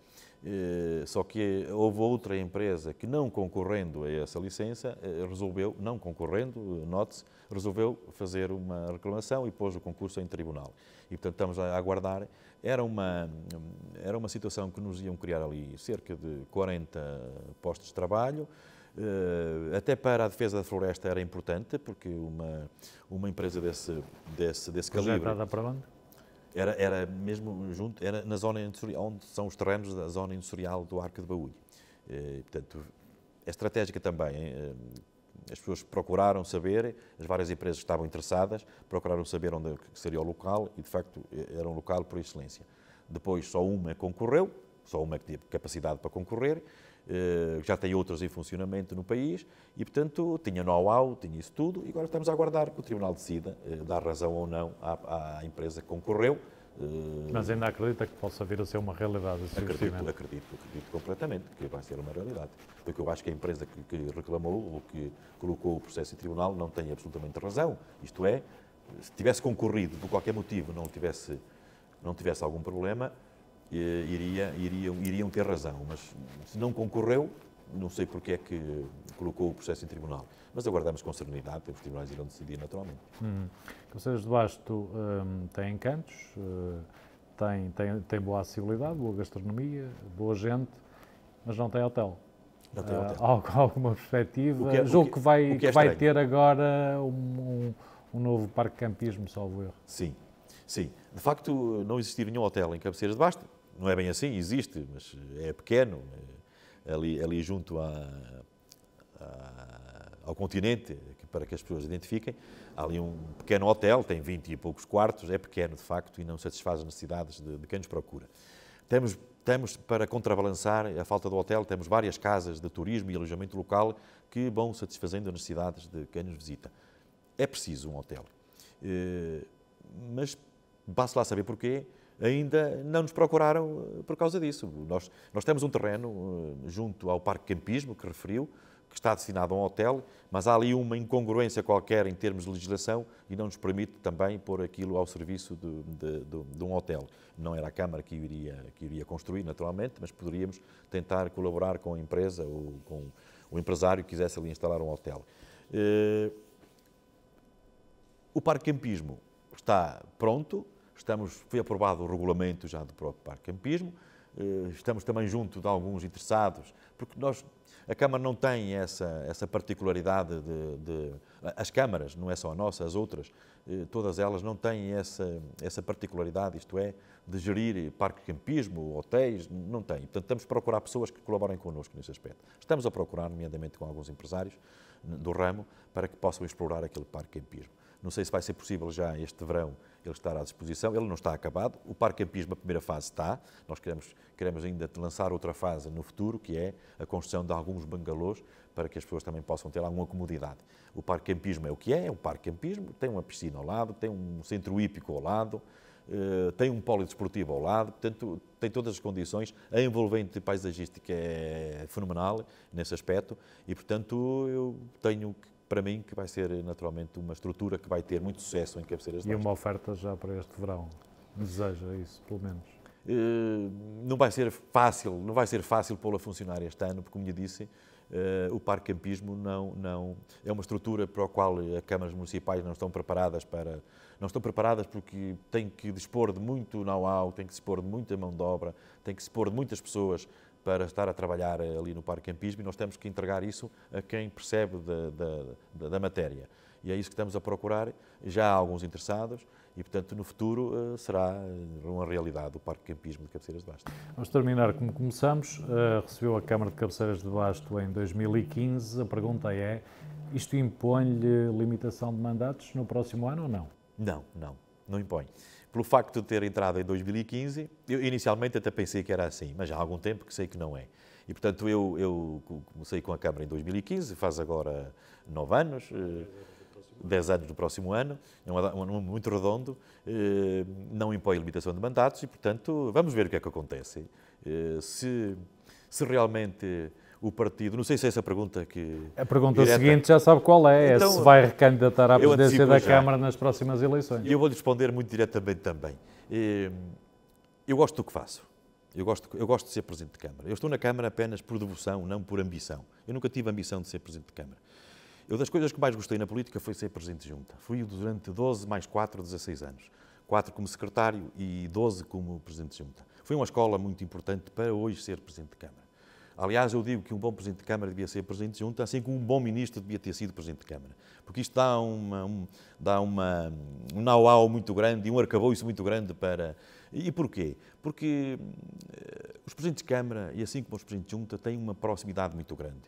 Speaker 2: eh, só que houve outra empresa que, não concorrendo a essa licença, eh, resolveu, não concorrendo, eh, Notes resolveu fazer uma reclamação e pôs o concurso em tribunal. E, portanto, estamos a aguardar. Era uma, era uma situação que nos iam criar ali cerca de 40 postos de trabalho. Até para a defesa da floresta era importante, porque uma, uma empresa desse, desse, desse calibre. Já para onde? Era, era mesmo junto, era na zona industrial, onde são os terrenos da zona industrial do Arco de Baúlho. Eh, portanto, é estratégica também. Eh, eh, as pessoas procuraram saber, as várias empresas estavam interessadas, procuraram saber onde é seria o local e, de facto, era um local por excelência. Depois, só uma concorreu, só uma que tinha capacidade para concorrer, eh, já tem outras em funcionamento no país, e, portanto, tinha know-how, tinha isso tudo, e agora estamos a aguardar que o Tribunal decida eh, dar razão ou não à, à empresa que concorreu. Eh, Mas ainda acredita que possa vir a ser uma realidade esse acredito, acredito, acredito completamente que vai ser uma realidade. Porque eu acho que a empresa que, que reclamou ou que colocou o processo em tribunal não tem absolutamente razão. Isto é, se tivesse concorrido por qualquer motivo, não tivesse, não tivesse algum problema, eh, iria, iriam, iriam ter razão. Mas se não concorreu, não sei porque é que colocou o processo em tribunal. Mas aguardamos com serenidade, porque os tribunais irão decidir naturalmente.
Speaker 1: Hum. Conselhos de Basto hum, tem encantos, hum, eh, tem, tem, tem boa acessibilidade, boa gastronomia, boa gente, mas não tem hotel. Não tem eh, hotel. Uh, alguma perspectiva? O que é, Jogo que, que, vai, que, é que, vai ter agora um, um, um novo parque de campismo, salvo
Speaker 2: erro. Sim, sim. De facto, não existir nenhum hotel em Cabeceiras de Basto, não é bem assim, existe, mas é pequeno, é ali, é ali junto ao continente, para que as pessoas identifiquem. Há ali um pequeno hotel, tem 20 e poucos quartos, é pequeno de facto e não satisfaz as necessidades de, de quem nos procura. Temos, temos, para contrabalançar a falta do hotel, temos várias casas de turismo e alojamento local que vão satisfazendo as necessidades de quem nos visita. É preciso um hotel. Eh, mas basta lá saber porquê ainda não nos procuraram eh, por causa disso. Nós, nós temos um terreno eh, junto ao Parque Campismo, que referiu, que está destinado a um hotel, mas há ali uma incongruência qualquer em termos de legislação e não nos permite também pôr aquilo ao serviço de, de, de, de um hotel. Não era a Câmara que iria, que iria construir, naturalmente, mas poderíamos tentar colaborar com a empresa ou com o empresário que quisesse ali instalar um hotel. Eh, o Parque Campismo está pronto, Estamos, foi aprovado o regulamento já do próprio Parque Campismo, eh, estamos também junto de alguns interessados, porque nós, a Câmara não tem essa, essa particularidade de, de, As câmaras, não é só a nossa, as outras, eh, todas elas não têm essa, essa particularidade, isto é, de gerir parque campismo, hotéis, não têm. Portanto, estamos a procurar pessoas que colaborem connosco nesse aspecto. Estamos a procurar, nomeadamente com alguns empresários do ramo, para que possam explorar aquele parque campismo. Não sei se vai ser possível já este verão ele estar à disposição. Ele não está acabado. O Parque Campismo, a primeira fase está. Nós queremos, queremos ainda lançar outra fase no futuro, que é a construção de alguns bangalôs para que as pessoas também possam ter alguma comodidade. O Parque Campismo é o que é, é um Parque Campismo, tem uma piscina ao lado, tem um centro hípico ao lado, Uh, tem um polidesportivo ao lado, portanto, tem todas as condições. A envolvente paisagística é fenomenal nesse aspecto e, portanto, eu tenho para mim que vai ser naturalmente uma estrutura que vai ter muito sucesso em cabeceiras de E uma
Speaker 1: oferta já para este verão. Deseja
Speaker 2: isso, pelo menos. Uh, não vai ser fácil, não vai ser fácil pô-la a funcionar este ano, porque como lhe disse, uh, o parque campismo não, não é uma estrutura para a qual as câmaras municipais não estão preparadas para não estão preparadas porque tem que dispor de muito know-how, tem que dispor de muita mão de obra, tem que dispor de muitas pessoas para estar a trabalhar eh, ali no Parque Campismo e nós temos que entregar isso a quem percebe da, da, da matéria. E é isso que estamos a procurar. Já há alguns interessados e, portanto, no futuro eh, será eh, uma realidade o Parque Campismo de Cabeceiras de Basto.
Speaker 1: Vamos terminar como começamos. recebeu a Câmara de Cabeceiras de Basto em 2015. A pergunta é: isto impõe-lhe limitação de mandatos no próximo ano ou não?
Speaker 2: Não, não, não impõe pelo facto de ter entrado em 2015, eu inicialmente até pensei que era assim, mas há algum tempo que sei que não é. E, portanto, eu, eu comecei com a Câmara em 2015, faz agora nove anos, eh, dez anos do próximo ano, é um número muito redondo, eh, não impõe limitação de mandatos e, portanto, vamos ver o que é que acontece. Eh, se, se realmente o partido? Não sei se é essa pergunta que. A pergunta direta. seguinte já
Speaker 1: sabe qual é: é então, é se vai recandidatar à presidência da já. Câmara
Speaker 2: nas próximas eleições. E eu vou-lhe responder muito diretamente também. Eh, eu gosto do que faço. Eu gosto, eu gosto de ser Presidente de Câmara. Eu estou na Câmara apenas por devoção, não por ambição. Eu nunca tive a ambição de ser Presidente de Câmara. Eu das coisas que mais gostei na política foi ser Presidente de Junta. Fui durante 12 mais 4, 16 anos. 4 como secretário e 12 como Presidente de Junta. Foi uma escola muito importante para hoje ser Presidente de Câmara. Aliás, eu digo que um bom Presidente de Câmara devia ser Presidente de Junta, assim como um bom Ministro devia ter sido Presidente de Câmara. Porque isto dá, uma, um, dá uma, um know-how muito grande e um arcabouço muito grande para. E porquê? Porque eh, os Presidentes de Câmara, e assim como os Presidentes de Junta, têm uma proximidade muito grande.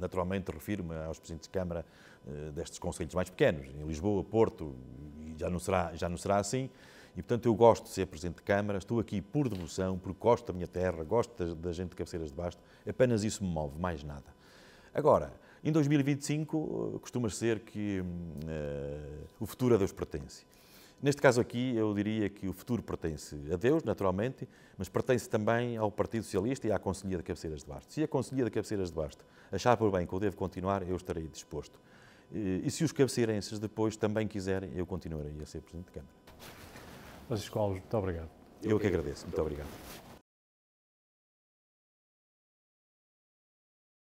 Speaker 2: Naturalmente, refiro-me aos Presidentes de Câmara eh, destes Conselhos mais pequenos, em Lisboa, Porto, e já não será, já não será assim. E, portanto, eu gosto de ser Presidente de Câmara, estou aqui por devoção, porque gosto da minha terra, gosto da gente de Cabeceiras de Basto, Apenas isso me move, mais nada. Agora, em 2025 eh, costuma ser que uh, o futuro a Deus pertence. Neste caso aqui, eu diria que o futuro pertence a Deus, naturalmente, mas pertence também ao Partido Socialista e à Conselhia de Cabeceiras de Basto. Se a Conselhia de Cabeceiras de Basto achar por bem que eu devo continuar, eu estarei disposto. Eh, e se os cabeceirenses depois também quiserem, eu continuarei a ser Presidente de Câmara.
Speaker 1: Francisco Alves, muito obrigado. Eu que agradeço.
Speaker 2: Muito obrigado.